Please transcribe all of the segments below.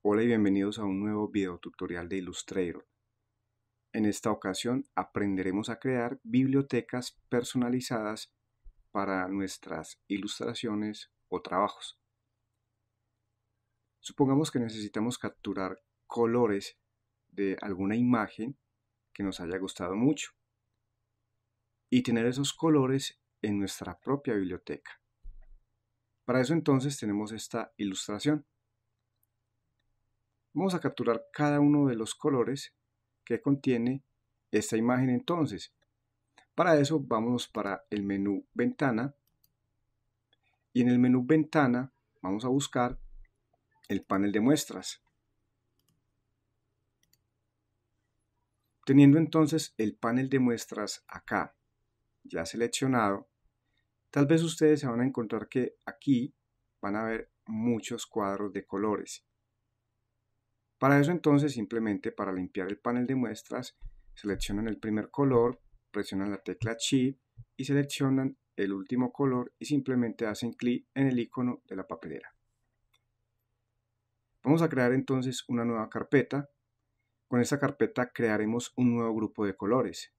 Hola y bienvenidos a un nuevo video tutorial de Illustrator. En esta ocasión aprenderemos a crear bibliotecas personalizadas para nuestras ilustraciones o trabajos. Supongamos que necesitamos capturar colores de alguna imagen que nos haya gustado mucho y tener esos colores en nuestra propia biblioteca. Para eso entonces tenemos esta ilustración Vamos a capturar cada uno de los colores que contiene esta imagen entonces. Para eso vamos para el menú ventana y en el menú ventana vamos a buscar el panel de muestras. Teniendo entonces el panel de muestras acá, ya seleccionado, tal vez ustedes se van a encontrar que aquí van a ver muchos cuadros de colores. Para eso entonces simplemente para limpiar el panel de muestras, seleccionan el primer color, presionan la tecla Shift y seleccionan el último color y simplemente hacen clic en el icono de la papelera. Vamos a crear entonces una nueva carpeta. Con esta carpeta crearemos un nuevo grupo de colores.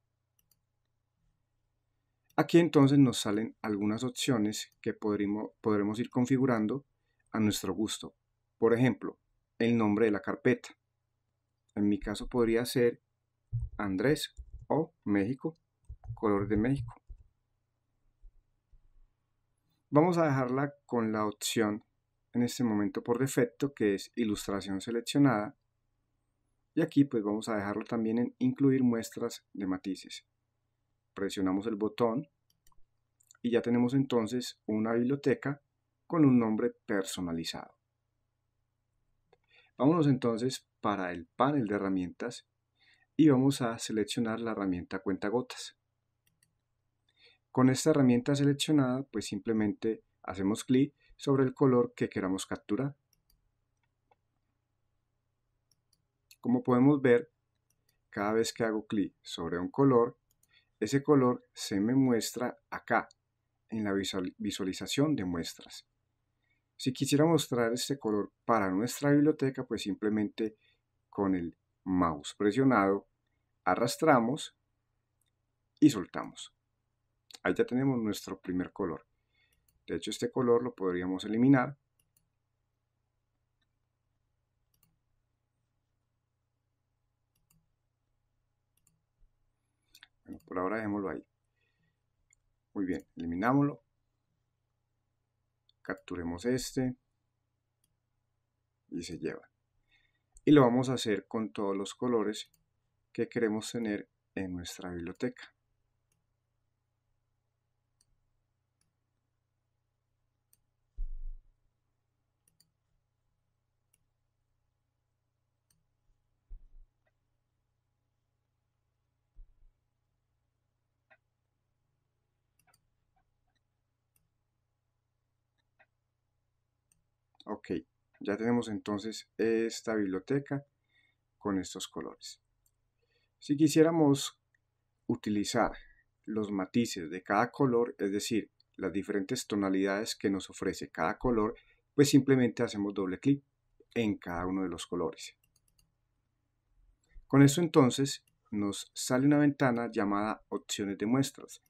Aquí entonces nos salen algunas opciones que podremos, podremos ir configurando a nuestro gusto. Por ejemplo, el nombre de la carpeta. En mi caso podría ser Andrés o México, color de México. Vamos a dejarla con la opción en este momento por defecto que es ilustración seleccionada y aquí pues vamos a dejarlo también en incluir muestras de matices. Presionamos el botón y ya tenemos entonces una biblioteca con un nombre personalizado. Vámonos entonces para el panel de herramientas y vamos a seleccionar la herramienta cuentagotas. Con esta herramienta seleccionada, pues simplemente hacemos clic sobre el color que queramos capturar. Como podemos ver, cada vez que hago clic sobre un color, ese color se me muestra acá, en la visualización de muestras. Si quisiera mostrar este color para nuestra biblioteca, pues simplemente con el mouse presionado arrastramos y soltamos. Ahí ya tenemos nuestro primer color. De hecho, este color lo podríamos eliminar. Bueno, por ahora dejémoslo ahí. Muy bien, eliminámoslo capturemos este y se lleva. Y lo vamos a hacer con todos los colores que queremos tener en nuestra biblioteca. Ok, ya tenemos entonces esta biblioteca con estos colores. Si quisiéramos utilizar los matices de cada color, es decir, las diferentes tonalidades que nos ofrece cada color, pues simplemente hacemos doble clic en cada uno de los colores. Con esto entonces nos sale una ventana llamada opciones de muestras,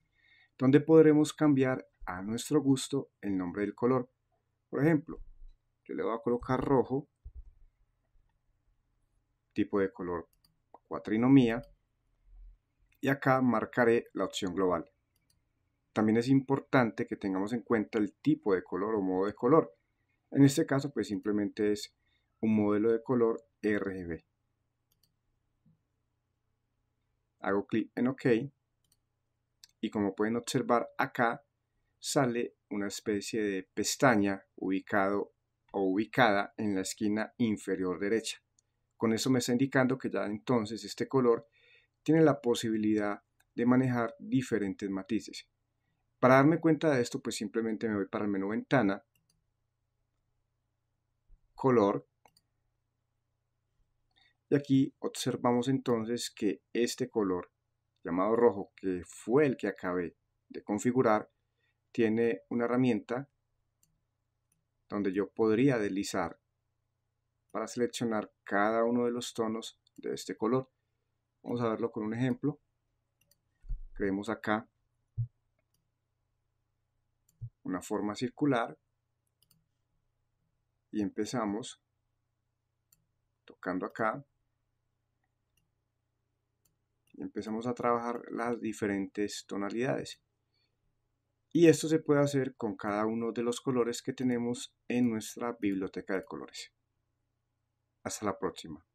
donde podremos cambiar a nuestro gusto el nombre del color. Por ejemplo, yo le voy a colocar rojo, tipo de color cuatrinomía, y acá marcaré la opción global. También es importante que tengamos en cuenta el tipo de color o modo de color. En este caso, pues simplemente es un modelo de color RGB. Hago clic en OK y como pueden observar acá sale una especie de pestaña ubicado o ubicada en la esquina inferior derecha. Con eso me está indicando que ya entonces este color tiene la posibilidad de manejar diferentes matices. Para darme cuenta de esto, pues simplemente me voy para el menú ventana, color, y aquí observamos entonces que este color llamado rojo, que fue el que acabé de configurar, tiene una herramienta donde yo podría deslizar para seleccionar cada uno de los tonos de este color. Vamos a verlo con un ejemplo. Creemos acá una forma circular y empezamos tocando acá y empezamos a trabajar las diferentes tonalidades. Y esto se puede hacer con cada uno de los colores que tenemos en nuestra biblioteca de colores. Hasta la próxima.